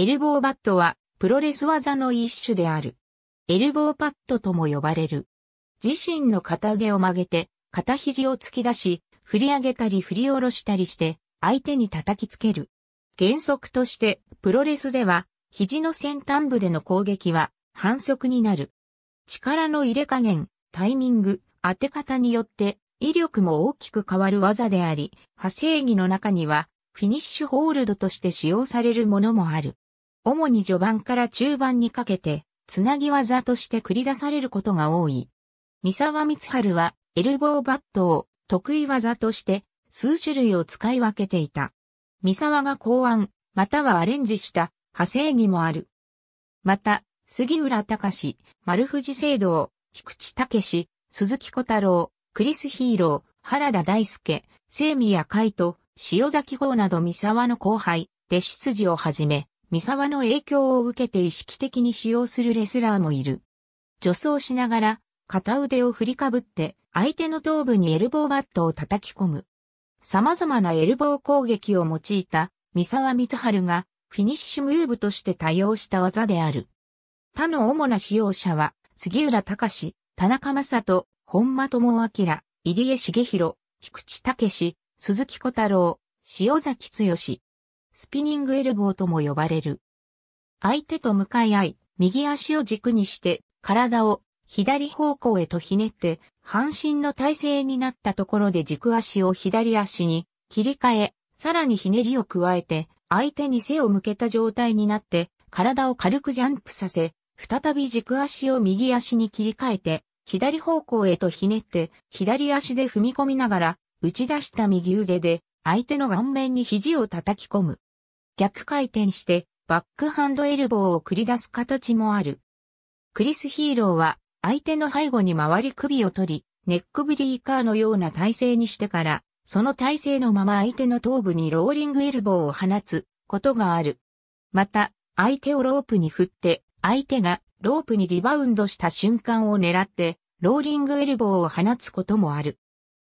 エルボーバットは、プロレス技の一種である。エルボーパッドとも呼ばれる。自身の片腕を曲げて、片肘を突き出し、振り上げたり振り下ろしたりして、相手に叩きつける。原則として、プロレスでは、肘の先端部での攻撃は、反則になる。力の入れ加減、タイミング、当て方によって、威力も大きく変わる技であり、派生技の中には、フィニッシュホールドとして使用されるものもある。主に序盤から中盤にかけて、つなぎ技として繰り出されることが多い。三沢光春は、エルボーバットを得意技として数種類を使い分けていた。三沢が考案、またはアレンジした派生技もある。また、杉浦隆、丸藤聖堂、菊池武、鈴木小太郎、クリスヒーロー、原田大輔、聖宮海斗、塩崎号など三沢の後輩、弟子筋をはじめ、三沢の影響を受けて意識的に使用するレスラーもいる。助走しながら、片腕を振りかぶって、相手の頭部にエルボーバットを叩き込む。様々なエルボー攻撃を用いた、三沢光春が、フィニッシュムーブとして多用した技である。他の主な使用者は、杉浦隆、田中正人、本間智明、入江茂弘、菊池武史、鈴木小太郎、塩崎剛、スピニングエルボーとも呼ばれる。相手と向かい合い、右足を軸にして、体を左方向へとひねって、半身の体勢になったところで軸足を左足に切り替え、さらにひねりを加えて、相手に背を向けた状態になって、体を軽くジャンプさせ、再び軸足を右足に切り替えて、左方向へとひねって、左足で踏み込みながら、打ち出した右腕で、相手の顔面に肘を叩き込む。逆回転してバックハンドエルボーを繰り出す形もある。クリス・ヒーローは相手の背後に回り首を取り、ネックブリーカーのような体勢にしてから、その体勢のまま相手の頭部にローリングエルボーを放つことがある。また、相手をロープに振って、相手がロープにリバウンドした瞬間を狙って、ローリングエルボーを放つこともある。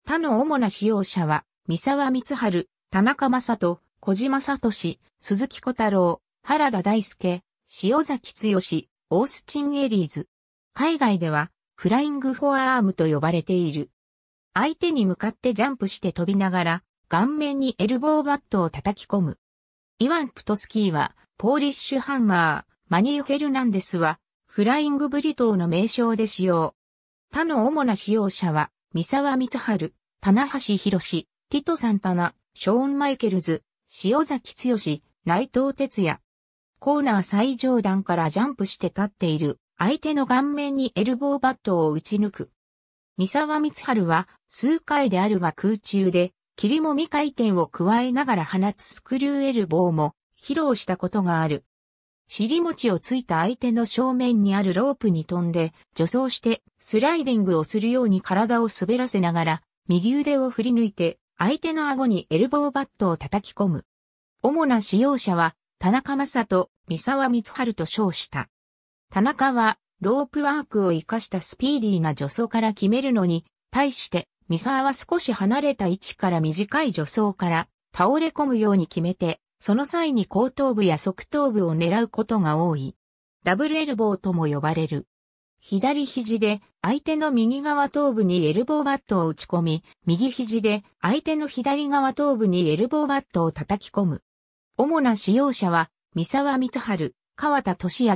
他の主な使用者は、三沢光春、田中正人、小島聡、鈴木小太郎、原田大輔、塩崎剛、オースチン・エリーズ。海外では、フライングフォアアームと呼ばれている。相手に向かってジャンプして飛びながら、顔面にエルボーバットを叩き込む。イワン・プトスキーは、ポーリッシュハンマー、マニー・フェルナンデスは、フライングブリトーの名称で使用。他の主な使用者は、三沢光春、棚橋博士、ティト・サンタナ、ショーン・マイケルズ、塩崎剛、内藤哲也。コーナー最上段からジャンプして立っている相手の顔面にエルボーバットを打ち抜く。三沢光春は数回であるが空中で霧も未回転を加えながら放つスクリューエルボーも披露したことがある。尻餅をついた相手の正面にあるロープに飛んで助走してスライディングをするように体を滑らせながら右腕を振り抜いて相手の顎にエルボーバットを叩き込む。主な使用者は、田中正人、三沢光春と称した。田中は、ロープワークを活かしたスピーディーな助走から決めるのに、対して、三沢は少し離れた位置から短い助走から倒れ込むように決めて、その際に後頭部や側頭部を狙うことが多い。ダブルエルボーとも呼ばれる。左肘で相手の右側頭部にエルボーバットを打ち込み、右肘で相手の左側頭部にエルボーバットを叩き込む。主な使用者は、三沢光春、川田俊明、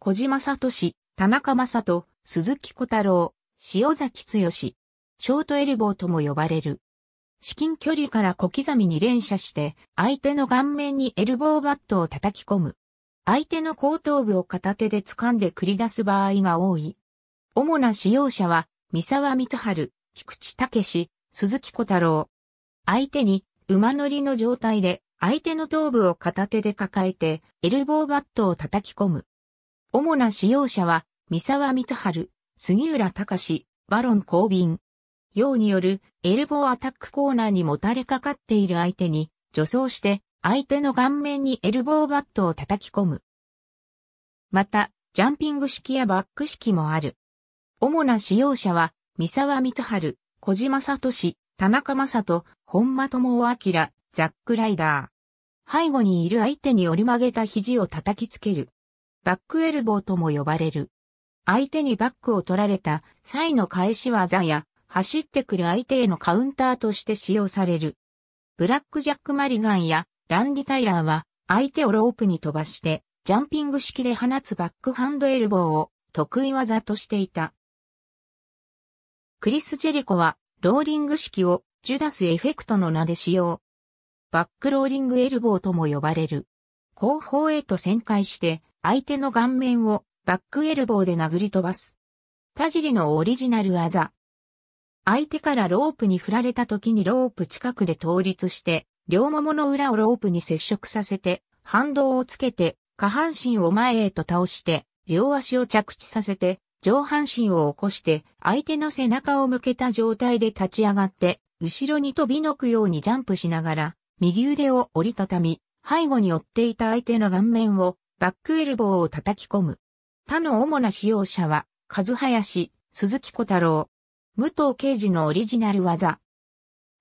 小島聡、田中正人、鈴木小太郎、塩崎剛、ショートエルボーとも呼ばれる。至近距離から小刻みに連射して、相手の顔面にエルボーバットを叩き込む。相手の後頭部を片手で掴んで繰り出す場合が多い。主な使用者は、三沢光春、菊池武鈴木小太郎。相手に、馬乗りの状態で、相手の頭部を片手で抱えて、エルボーバットを叩き込む。主な使用者は、三沢光春、杉浦隆、バロン・交尾用によるエルボーアタックコーナーにもたれかかっている相手に、助走して、相手の顔面にエルボーバットを叩き込む。また、ジャンピング式やバック式もある。主な使用者は、三沢光春、小島聡、田中正人、本間智夫明、ザックライダー。背後にいる相手に折り曲げた肘を叩きつける。バックエルボーとも呼ばれる。相手にバックを取られた際の返し技や、走ってくる相手へのカウンターとして使用される。ブラックジャック・マリガンやランディ・タイラーは、相手をロープに飛ばして、ジャンピング式で放つバックハンドエルボーを得意技としていた。クリス・ジェリコは、ローリング式を、ジュダスエフェクトの名で使用。バックローリングエルボーとも呼ばれる。後方へと旋回して、相手の顔面を、バックエルボーで殴り飛ばす。田尻のオリジナル技。相手からロープに振られた時にロープ近くで倒立して、両ももの裏をロープに接触させて、反動をつけて、下半身を前へと倒して、両足を着地させて、上半身を起こして相手の背中を向けた状態で立ち上がって、後ろに飛びのくようにジャンプしながら、右腕を折りたたみ、背後に追っていた相手の顔面を、バックエルボーを叩き込む。他の主な使用者は、和林、鈴木小太郎、武藤刑事のオリジナル技。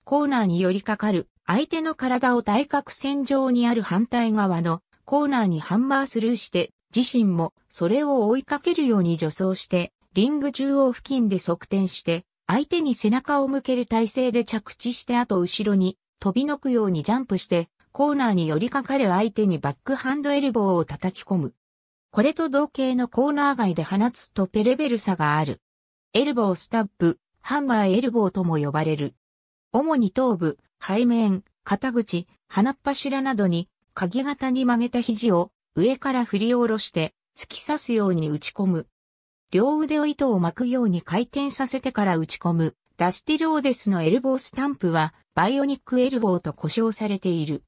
コーナーに寄りかかる、相手の体を対角線上にある反対側のコーナーにハンマースルーして自身もそれを追いかけるように助走して、リング中央付近で側転して、相手に背中を向ける体勢で着地して後後ろに飛びのくようにジャンプして、コーナーに寄りかかる相手にバックハンドエルボーを叩き込む。これと同型のコーナー外で放つとペレベル差がある。エルボースタップ、ハンマーエルボーとも呼ばれる。主に頭部、背面、肩口、鼻っ柱などに、鍵型に曲げた肘を上から振り下ろして、突き刺すように打ち込む。両腕を糸を巻くように回転させてから打ち込む、ダスティローデスのエルボースタンプは、バイオニックエルボーと呼称されている。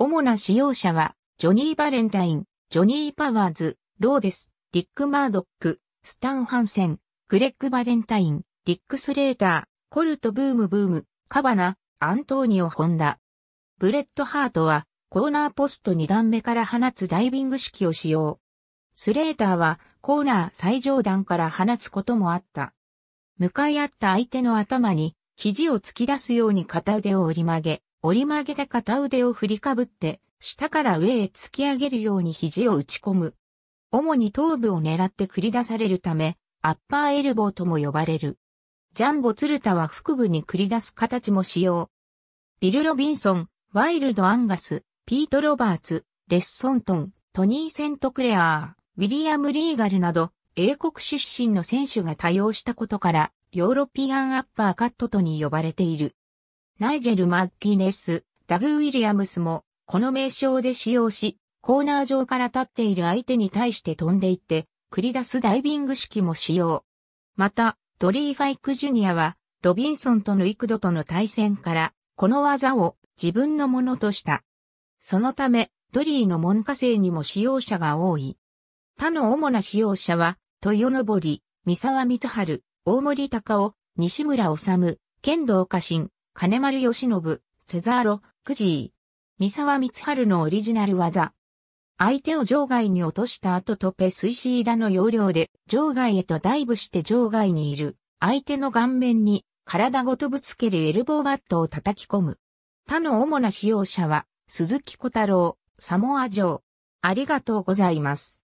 主な使用者は、ジョニー・バレンタイン、ジョニー・パワーズ、ローデス、ディック・マードック、スタン・ハンセン、クレッグ・バレンタイン、ディック・スレーター、コルト・ブーム・ブーム、カバナ、アントーニオ・ホンダ。ブレッド・ハートは、コーナーポスト2段目から放つダイビング式を使用。スレーターはコーナー最上段から放つこともあった。向かい合った相手の頭に肘を突き出すように片腕を折り曲げ、折り曲げた片腕を振りかぶって、下から上へ突き上げるように肘を打ち込む。主に頭部を狙って繰り出されるため、アッパーエルボーとも呼ばれる。ジャンボツルタは腹部に繰り出す形も使用。ビル・ロビンソン、ワイルド・アンガス、ピート・ロバーツ、レッソントン、トニー・セントクレアー、ウィリアム・リーガルなど、英国出身の選手が多用したことから、ヨーロピアンアッパーカットとに呼ばれている。ナイジェル・マッギネス、ダグ・ウィリアムスも、この名称で使用し、コーナー上から立っている相手に対して飛んでいって、繰り出すダイビング式も使用。また、ドリー・ファイク・ジュニアは、ロビンソンとの幾度との対戦から、この技を自分のものとした。そのため、ドリーの門下生にも使用者が多い。他の主な使用者は、豊登り、三沢光春、大森隆夫、西村治、剣道家臣、金丸義信、セザーロ、クジー。三沢光春のオリジナル技。相手を場外に落とした後トペイシーダの要領で場外へとダイブして場外にいる相手の顔面に体ごとぶつけるエルボーバットを叩き込む。他の主な使用者は鈴木小太郎、サモア城。ありがとうございます。